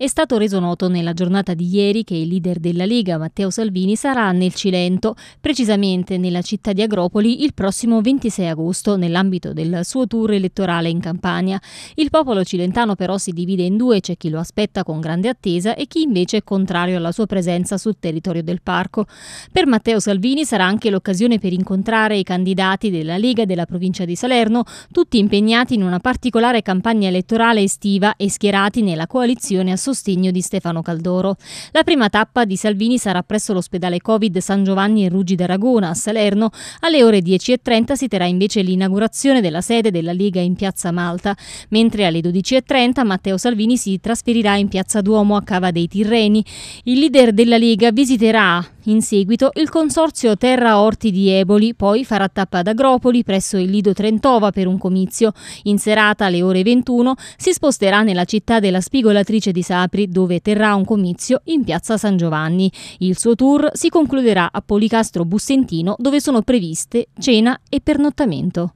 È stato reso noto nella giornata di ieri che il leader della Lega, Matteo Salvini, sarà nel Cilento, precisamente nella città di Agropoli, il prossimo 26 agosto, nell'ambito del suo tour elettorale in Campania. Il popolo cilentano però si divide in due, c'è chi lo aspetta con grande attesa e chi invece è contrario alla sua presenza sul territorio del parco. Per Matteo Salvini sarà anche l'occasione per incontrare i candidati della Lega della provincia di Salerno, tutti impegnati in una particolare campagna elettorale estiva e schierati nella coalizione assoluta sostegno di Stefano Caldoro. La prima tappa di Salvini sarà presso l'ospedale Covid San Giovanni in Ruggi d'Aragona a Salerno. Alle ore 10.30 si terrà invece l'inaugurazione della sede della Lega in Piazza Malta, mentre alle 12.30 Matteo Salvini si trasferirà in Piazza Duomo a Cava dei Tirreni. Il leader della Lega visiterà in seguito il consorzio Terra Orti di Eboli poi farà tappa ad Agropoli presso il Lido Trentova per un comizio. In serata alle ore 21 si sposterà nella città della spigolatrice di Sapri dove terrà un comizio in piazza San Giovanni. Il suo tour si concluderà a Policastro Bussentino dove sono previste cena e pernottamento.